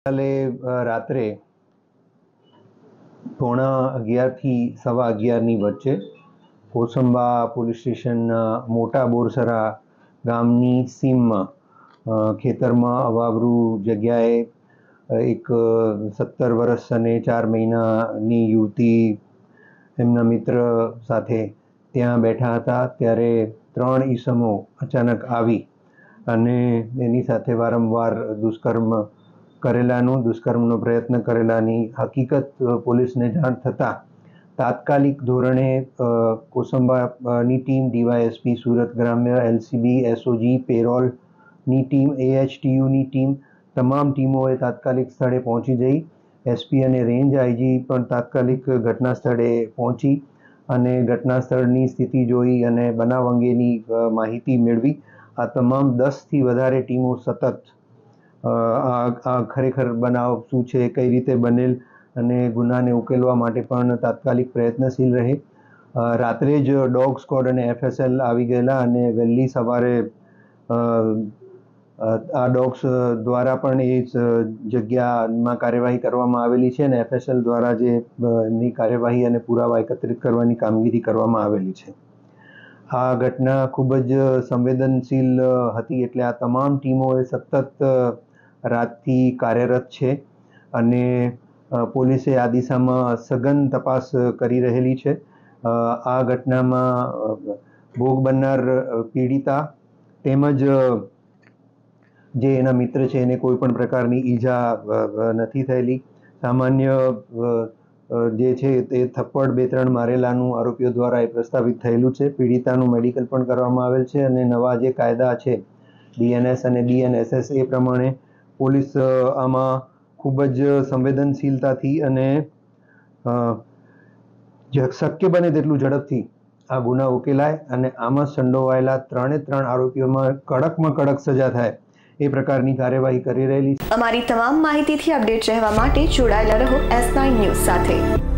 ગઈકાલે રાત્રે પોણા અગિયારથી સવા અગિયારની વચ્ચે કોસંબા પોલીસ સ્ટેશનના મોટા બોરસરા ગામની સીમમાં ખેતરમાં અવાબરૂ જગ્યાએ એક સત્તર વર્ષ અને ચાર મહિનાની યુવતી એમના મિત્ર સાથે ત્યાં બેઠા હતા ત્યારે ત્રણ ઈસમો અચાનક આવી અને એની સાથે વારંવાર દુષ્કર્મ કરેલાનું દુષ્કર્મનો પ્રયત્ન કરેલાની હકીકત પોલીસને જાણ થતાં તાત્કાલિક ધોરણે કોસંબાની ટીમ ડીવાયએસપી સુરત ગ્રામ્ય એલસીબી એસઓજી પેરોલની ટીમ એએચટીયુની ટીમ તમામ ટીમોએ તાત્કાલિક સ્થળે પહોંચી જઈ એસપી અને રેન્જ આઈજી પણ તાત્કાલિક ઘટના સ્થળે પહોંચી અને ઘટના સ્થળની સ્થિતિ જોઈ અને બનાવ અંગેની માહિતી મેળવી આ તમામ દસથી વધારે ટીમો સતત આ ખરેખર બનાવ શું છે કઈ રીતે બનેલ અને ગુનાને ઉકેલવા માટે પણ તાત્કાલિક પ્રયત્નશીલ રહે રાત્રે જ ડોગ સ્કોડ અને એફએસએલ આવી ગયેલા અને વહેલી સવારે આ ડોગ્સ દ્વારા પણ એ જગ્યામાં કાર્યવાહી કરવામાં આવેલી છે અને એફએસએલ દ્વારા જે એમની કાર્યવાહી અને પુરાવા એકત્રિત કરવાની કામગીરી કરવામાં આવેલી છે આ ઘટના ખૂબ જ સંવેદનશીલ હતી એટલે આ તમામ ટીમોએ સતત રાતથી કાર્યરત છે અને પોલીસે આ દિશામાં સઘન તપાસ કરી રહેલી છે આ ઘટનામાં ભોગ બનનાર પીડિતા તેમજ જે એના મિત્ર છે એને કોઈ પણ પ્રકારની ઈજા નથી થયેલી સામાન્ય જે છે તે થપ્પડ બે ત્રણ મારેલાનું આરોપીઓ દ્વારા એ પ્રસ્તાવિત થયેલું છે પીડિતાનું મેડિકલ પણ કરવામાં આવેલ છે અને નવા જે કાયદા છે ડીએનએસ અને બીએનએસએસ એ પ્રમાણે પોલીસ આમાં ખૂબ જ સંવેદનશીલતાથી અને શક્ય બને તેટલું ઝડપથી આ ગુના ઉકેલાય અને આમાં સંડોવાયેલા ત્રણે ત્રણ આરોપીઓમાં કડકમાં કડક સજા થાય એ પ્રકારની કાર્યવાહી કરી રહેલી છે અમારી તમામ માહિતીથી અપડેટ રહેવા માટે જોડાયેલા રહો એસ નાઇન ન્યૂઝ સાથે